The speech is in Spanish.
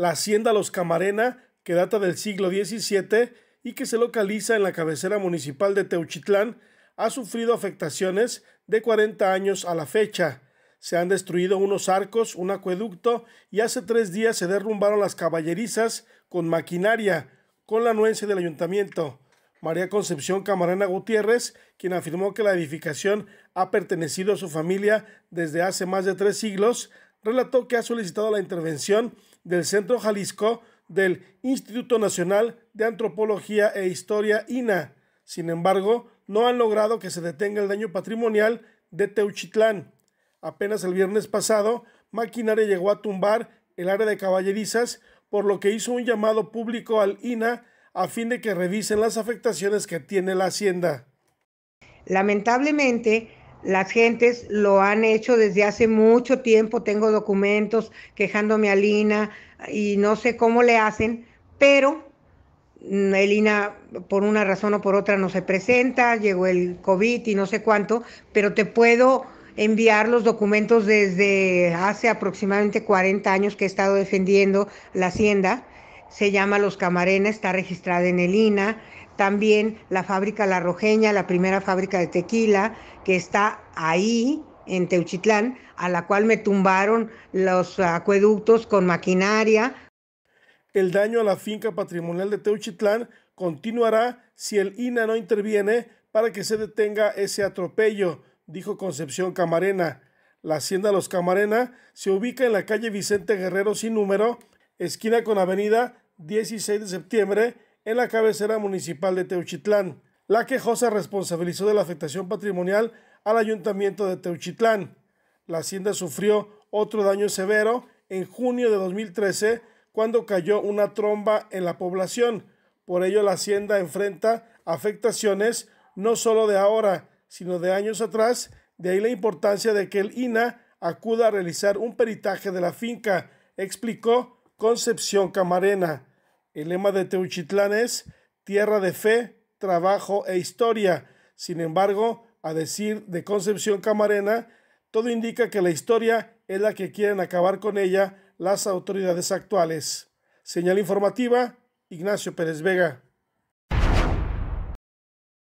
la hacienda Los Camarena, que data del siglo XVII y que se localiza en la cabecera municipal de Teuchitlán, ha sufrido afectaciones de 40 años a la fecha. Se han destruido unos arcos, un acueducto y hace tres días se derrumbaron las caballerizas con maquinaria, con la anuencia del ayuntamiento. María Concepción Camarena Gutiérrez, quien afirmó que la edificación ha pertenecido a su familia desde hace más de tres siglos, relató que ha solicitado la intervención del Centro Jalisco del Instituto Nacional de Antropología e Historia INA. Sin embargo, no han logrado que se detenga el daño patrimonial de Teuchitlán. Apenas el viernes pasado, Maquinaria llegó a tumbar el área de caballerizas, por lo que hizo un llamado público al INA a fin de que revisen las afectaciones que tiene la hacienda. Lamentablemente, las gentes lo han hecho desde hace mucho tiempo, tengo documentos quejándome a Lina y no sé cómo le hacen, pero mm, Lina por una razón o por otra no se presenta, llegó el COVID y no sé cuánto, pero te puedo enviar los documentos desde hace aproximadamente 40 años que he estado defendiendo la hacienda se llama Los Camarena, está registrada en el INA. También la fábrica La Rojeña, la primera fábrica de tequila, que está ahí en Teuchitlán, a la cual me tumbaron los acueductos con maquinaria. El daño a la finca patrimonial de Teuchitlán continuará si el INA no interviene para que se detenga ese atropello, dijo Concepción Camarena. La hacienda Los Camarena se ubica en la calle Vicente Guerrero sin número, esquina con avenida 16 de septiembre en la cabecera municipal de Teuchitlán. La quejosa responsabilizó de la afectación patrimonial al ayuntamiento de Teuchitlán. La hacienda sufrió otro daño severo en junio de 2013 cuando cayó una tromba en la población. Por ello la hacienda enfrenta afectaciones no solo de ahora, sino de años atrás. De ahí la importancia de que el INA acuda a realizar un peritaje de la finca, explicó Concepción Camarena. El lema de Teuchitlán es Tierra de Fe, Trabajo e Historia. Sin embargo, a decir de Concepción Camarena, todo indica que la historia es la que quieren acabar con ella las autoridades actuales. Señal informativa, Ignacio Pérez Vega.